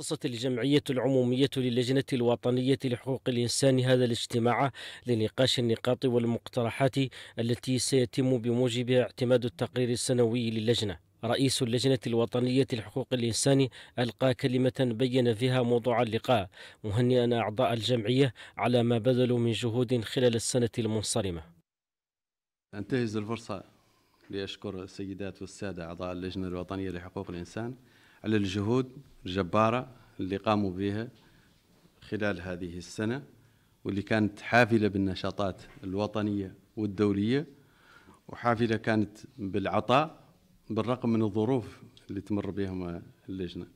خصصت الجمعية العمومية للجنة الوطنية لحقوق الإنسان هذا الاجتماع لنقاش النقاط والمقترحات التي سيتم بموجبها اعتماد التقرير السنوي للجنة رئيس اللجنة الوطنية لحقوق الإنسان ألقى كلمة بين فيها موضوع اللقاء مهنئا أعضاء الجمعية على ما بذلوا من جهود خلال السنة المنصرمة أنتهز الفرصة لأشكر السيدات والسادة أعضاء اللجنة الوطنية لحقوق الإنسان على الجهود الجبارة اللي قاموا بها خلال هذه السنة واللي كانت حافلة بالنشاطات الوطنية والدولية وحافلة كانت بالعطاء بالرغم من الظروف اللي تمر بهم اللجنة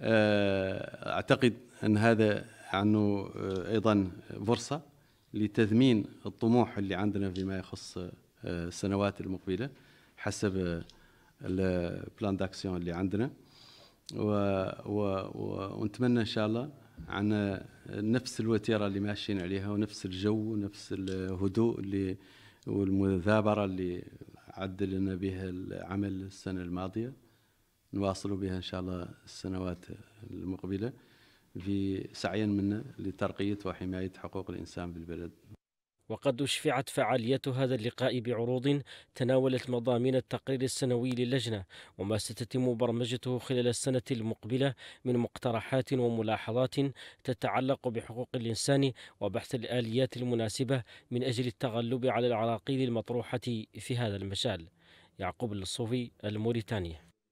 آه، أعتقد أن هذا عنه آه، أيضا فرصة لتثمين الطموح اللي عندنا فيما يخص آه، السنوات المقبلة حسب البلان داكسيون اللي عندنا و... و... و... ونتمنى ان شاء الله عن نفس الوتيره اللي ماشيين عليها ونفس الجو ونفس الهدوء اللي والمثابره اللي عدل لنا بها العمل السنه الماضيه نواصلوا بها ان شاء الله السنوات المقبله في سعيا منا لترقيه وحمايه حقوق الانسان بالبلد وقد أشفعت فعالية هذا اللقاء بعروض تناولت مضامين التقرير السنوي للجنة وما ستتم برمجته خلال السنة المقبلة من مقترحات وملاحظات تتعلق بحقوق الإنسان وبحث الآليات المناسبة من أجل التغلب على العراقيل المطروحة في هذا المجال يعقوب الصوفي الموريتاني